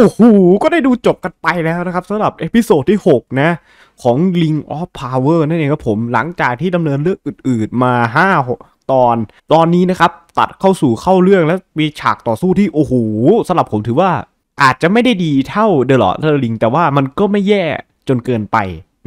โอ้โห ก็ได้ดูจบกันไปแล้วนะครับสำหรับเอพิโซดที่6นะของ Ring of Power นั่นเองครับผมหลังจากที่ดำเนินเรื่องอื่นๆ มา5ตอน ตอนนี้นะครับ ตัดเข้าสู่เข้าเรื่องและมีฉากต่อสู้ที่โอ้โหสำหรับผมถือว่าอาจจะไม่ได้ดีเท่าเดอะลอดเทอร์ลิงแต่ว่ามันก็ไม่แย่จนเกินไป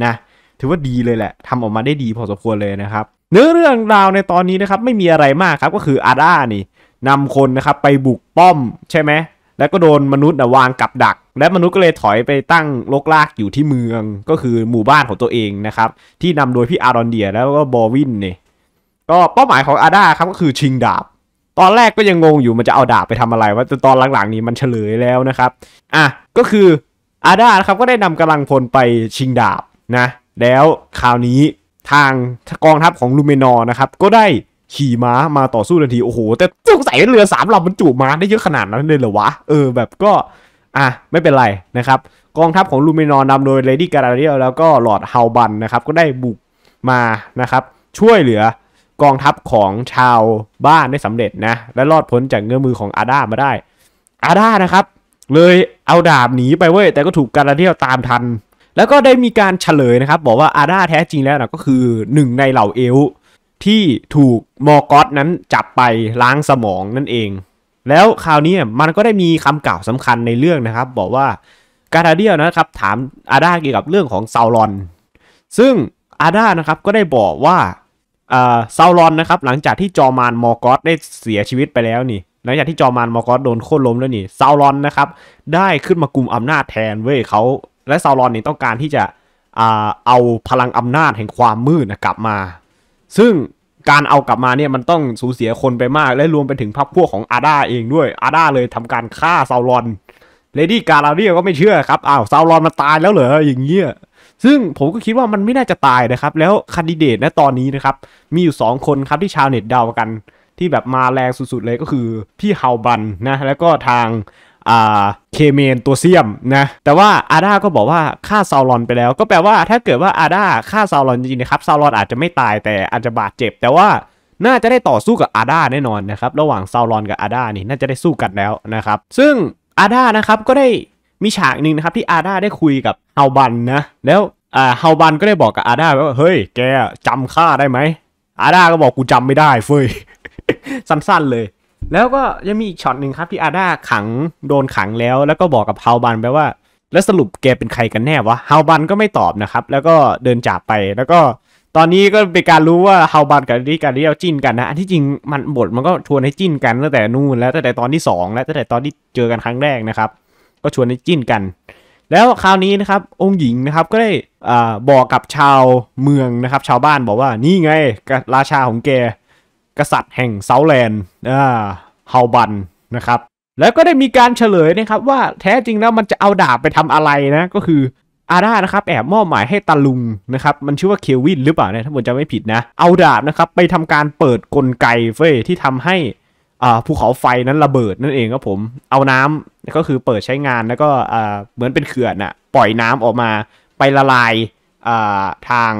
นะถือว่าดีเลยแหละทำออกมาได้ดีพอสมควรเลยนะครับเนื้อเรื่องราวในตอนนี้นะครับไม่มีอะไรมากครับก็คืออาด้านี่นำคนนะครับไปบุกป้อมใช่ไหมแล้วก็โดนมนุษย์นะวางกับดัก และมนุษย์ก็เลยถอยไปตั้งลกลากอยู่ที่เมือง ก็คือหมู่บ้านของตัวเองนะครับที่นำโดยพี่อารอนเดีย แล้วก็บอวินเนี่ยก็เป้าหมายของอาดาครับก็คือชิงดาบตอนแรกก็ยังงงอยู่มันจะเอาดาบไปทำอะไรว่าตอนหลังๆนี้มันเฉลยแล้วนะครับอ่ะก็คืออาดาครับก็ได้นำกำลังพลไปชิงดาบนะแล้วคราวนี้ทางกองทัพของลูเมนอนะครับก็ได้ขี่ม้ามาต่อสู้ทันทีโอ้โห แต่สงสัยเรือสามลำบรรจุม้าได้เยอะขนาดนั้นเลยเหรอวะเออแบบก็อ่ะไม่เป็นไรนะครับ กองทัพของลูมินอนนำโดยเลดี้การาเดียลแล้วก็หลอดเฮาบันนะครับก็ได้บุกมานะครับ ช่วยเหลือ กองทัพของชาวบ้านได้สำเร็จนะและรอดพ้นจากเงื้อมือของอาดามาได้อาดานะครับเลยเอาดาบหนีไป เว้ย แต่ก็ถูกการาเดียลตามทัน แล้วก็ได้มีการเฉลยนะครับ บอกว่าอาดาแท้จริงแล้วนะก็คือหนึ่งในเหล่าเอลที่ถูกมอร์กอสนั้นจับไปล้างสมองนั่นเอง แล้วคราวนี้มันก็ได้มีคำกล่าวสำคัญในเรื่องนะครับ บอกว่าการาเดียนะครับถามอาดาเกี่ยวกับเรื่องของซาวรอน ซึ่งอาดานะครับก็ได้บอกว่าซาวรอนนะครับหลังจากที่จอมานมอร์กอสได้เสียชีวิตไปแล้วนี่หลังจากที่จอมานมอร์กอสโดนโค่นล้มแล้วนี่ซาวรอนนะครับได้ขึ้นมากลุ่มอำนาจแทนเว้ยเขา และซาวรอนนี่ต้องการที่จะเอาพลังอำนาจแห่งความมืดนะกลับมาซึ่งการเอากลับมาเนี่ยมันต้องสูญเสียคนไปมากและรวมไปถึงพรรคพวกของอาดาเองด้วยอาดาเลยทำการฆ่าซาวรอนเลดี้กาลาเรียก็ไม่เชื่อครับอ้าวซาวรอนมันตายแล้วเหรออย่างเงี้ยซึ่งผมก็คิดว่ามันไม่น่าจะตายนะครับ แล้วคันดิเดตะตอนนี้นะครับ มีอยู่2คนครับที่ชาวเน็ตเดากัน ที่แบบมาแรงสุดๆเลยก็คือพี่เฮาบันนะแล้วก็ทางอ่าเคเมนตัวเซียมนะแต่ว่าอาดาก็บอกว่าฆ่าซาวรอนไปแล้วก็แปลว่าถ้าเกิดว่าอาดาฆ่าซาวรอนจริงๆนะครับซาวรอนอาจจะไม่ตายแต่อาจจะบาดเจ็บแต่ว่าน่าจะได้ต่อสู้กับอาดาแน่นอนนะครับระหว่างซาวรอนกับอาดานี่น่าจะได้สู้กันแล้วนะครับซึ่งอาดานะครับก็ได้มีฉากหนึ่งนะครับที่อาดาได้คุยกับเฮาบันนะแล้วอ่เฮาบันก็ได้บอกกับอาดาว่าเฮ้ยแกจำข้าได้ไหมอาดาก็บอกกูจำไม่ได้เฟ้ยสั้นๆเลยแล้วก็ยังมีอีกช็อตหนึ่งครับที่อาด้าขังโดนขังแล้ว แล้วก็บอกกับฮาวบันไปว่า แล้วสรุปแกเป็นใครกันแน่วะฮาวบันก็ไม่ตอบนะครับแล้วก็เดินจากไป แล้วก็ตอนนี้ก็เป็นการรู้ว่าเฮาบันกับดิการเดียวจิ้นกันนะที่จริงมันบทมันก็ชวนให้จิ้น กันตั้งแต่นู่นแล้วตั้งแต่ตอนที่ 2 แล้วตั้งแต่ตอนที่เจอกันครั้งแรกนะครับ ก็ชวนให้จิ้นกัน แล้วคราวนี้นะครับองค์หญิงนะครับก็ได้บอกกับชาวเมืองนะครับ ชาวบ้านบอกว่านี่ไงราชาของแกกษัตริย์แห่งเซาแลนด์อ่าเฮาบันนะครับ แล้วก็ได้มีการเฉลยนะครับว่าแท้จริงแล้วมันจะเอาดาบไปทำอะไรนะ ก็คืออาร่านะครับแอบมอบหมายให้ตาลุงนะครับมันชื่อว่าเควินหรือเปล่าเนี่ยถ้าผมจะไม่ผิดนะ เอาดาบนะครับไปทำการเปิดกลไกเฟ้ยที่ทำให้อ่าภูเขาไฟนั้นระเบิดนั่นเองครับผมเอาน้ำก็คือเปิดใช้งานแล้วก็อ่าเหมือนเป็นเขื่อนอะปล่อยน้ำออกมาไปละลายทาง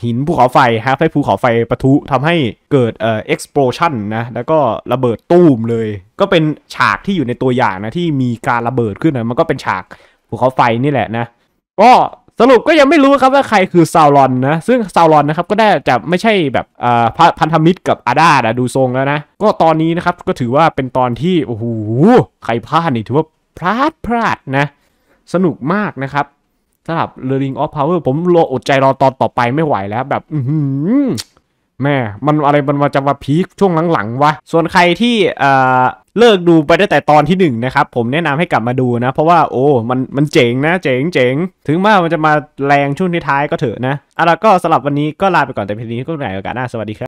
หินภูเขาไฟฮะไฟภูเขาไฟปะทุทำให้เกิดเอ่อกซ์โพช i o n นะ แล้วก็ระเบิดตูมเลย ก็เป็นฉากที่อยู่ในตัวอย่างนะที่มีการระเบิดขึ้นนะมันก็เป็นฉากภูเขาไฟนี่แหละนะก็สรุปก็ยังไม่รู้ครับว่าใครคือซาวรอน นะ ซึ่งซาวรอนนะครับก็ได้จะไม่ใช่แบบพันธมิตรกับอาดาดูทรงแล้วนะ ก็ตอนนี้นะครับก็ถือว่าเป็นตอนที่ โอ้โหใครพลาดนี่ถือว่าพลาดพลาดนะ สนุกมากนะครับสำหรับ The Ring of Power ผมรออดใจรอตอนต่อไปไม่ไหวแล้วแบบอืแม่มันอะไรมันมาจะมาพีคช่วงหลังๆวะส่วนใครที่เอ่อเลิกดูไปได้แต่ตอนที่1นะครับผมแนะนำให้กลับมาดูนะ เพราะว่าโอ้มันมันเจ๋งนะเจ๋งเจ๋งถึงแม้มันจะมาแรงช่วงท้ายก็เถอะนะอะแล้วก็สำหรับวันนี้ก็ลาไปก่อนแต่เพียงนี้ก็ไหนโอกาสหน้า สวัสดีครับ